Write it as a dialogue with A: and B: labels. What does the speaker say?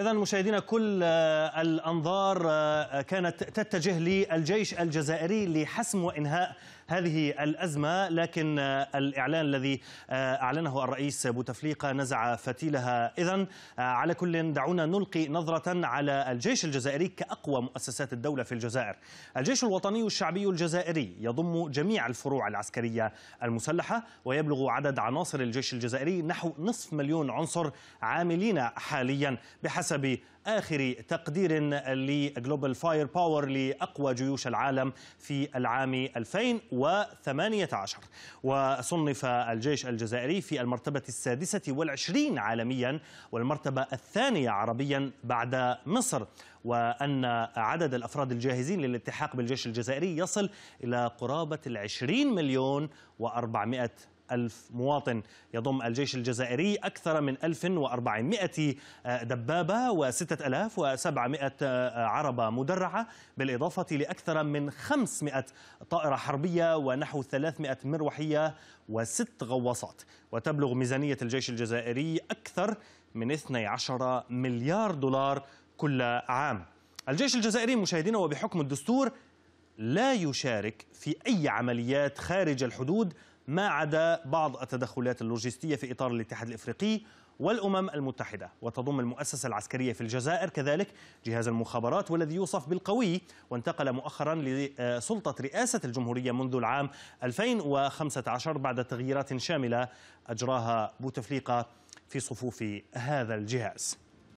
A: إذا مشاهدينا كل آه، الأنظار آه، كانت تتجه للجيش الجزائري لحسم وإنهاء هذه الأزمة لكن آه، الإعلان الذي أعلنه الرئيس بوتفليقة نزع فتيلها إذا على كل دعونا نلقي نظرة على الجيش الجزائري كأقوى مؤسسات الدولة في الجزائر الجيش الوطني الشعبي الجزائري يضم جميع الفروع العسكرية المسلحة ويبلغ عدد عناصر الجيش الجزائري نحو نصف مليون عنصر عاملين حاليا بحسب بحسب آخر تقدير لجلوبال فاير باور لأقوى جيوش العالم في العام 2018 وصنف الجيش الجزائري في المرتبة السادسة والعشرين عالميا والمرتبة الثانية عربيا بعد مصر وأن عدد الأفراد الجاهزين للالتحاق بالجيش الجزائري يصل إلى قرابة العشرين مليون وأربعمائة ألف مواطن يضم الجيش الجزائري أكثر من 1400 دبابة و6700 عربة مدرعة بالإضافة لأكثر من 500 طائرة حربية ونحو 300 مروحية وست غواصات وتبلغ ميزانية الجيش الجزائري أكثر من 12 مليار دولار كل عام الجيش الجزائري مشاهدينا وبحكم الدستور لا يشارك في أي عمليات خارج الحدود ما عدا بعض التدخلات اللوجستية في إطار الاتحاد الإفريقي والأمم المتحدة وتضم المؤسسة العسكرية في الجزائر كذلك جهاز المخابرات والذي يوصف بالقوي وانتقل مؤخرا لسلطة رئاسة الجمهورية منذ العام 2015 بعد تغييرات شاملة أجراها بوتفليقة في صفوف هذا الجهاز